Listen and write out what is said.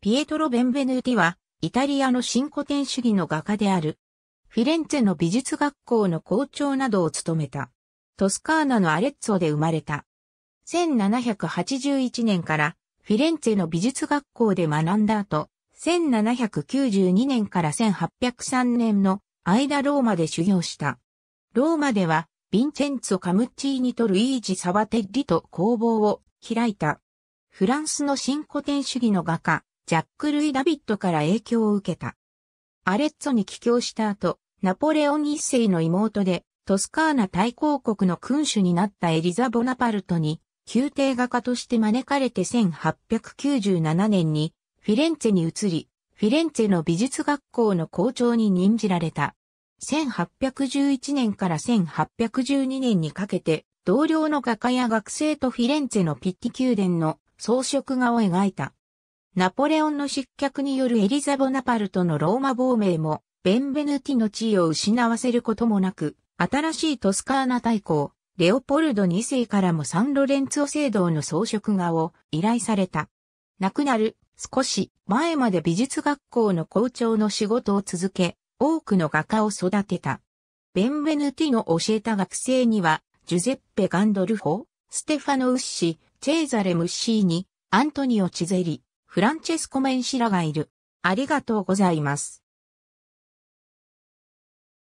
ピエトロ・ベンベヌーティは、イタリアの新古典主義の画家である。フィレンツェの美術学校の校長などを務めた。トスカーナのアレッツォで生まれた。1781年からフィレンツェの美術学校で学んだ後、1792年から1803年の間ローマで修行した。ローマでは、ヴィンチェンツォ・カムッチーニとルイージ・サバテッリと工房を開いた。フランスの新古典主義の画家、ジャック・ルイ・ダビットから影響を受けた。アレッツォに帰郷した後、ナポレオン一世の妹で、トスカーナ大公国の君主になったエリザ・ボナパルトに、宮廷画家として招かれて1897年に、フィレンツェに移り、フィレンツェの美術学校の校長に任じられた。1811年から1812年にかけて、同僚の画家や学生とフィレンツェのピッティ宮殿の装飾画を描いた。ナポレオンの失脚によるエリザボナパルトのローマ亡命も、ベンベヌティの地位を失わせることもなく、新しいトスカーナ大公、レオポルド2世からもサンロレンツォ聖堂の装飾画を依頼された。亡くなる少し前まで美術学校の校長の仕事を続け、多くの画家を育てた。ベンベヌティの教えた学生には、ジュゼッペ・ガンドルフォ、ステファノ・ウッシ、チェーザレ・ムッシーニ、アントニオ・チゼリ、フランチェスコ・メンシらがいる。ありがとうございます。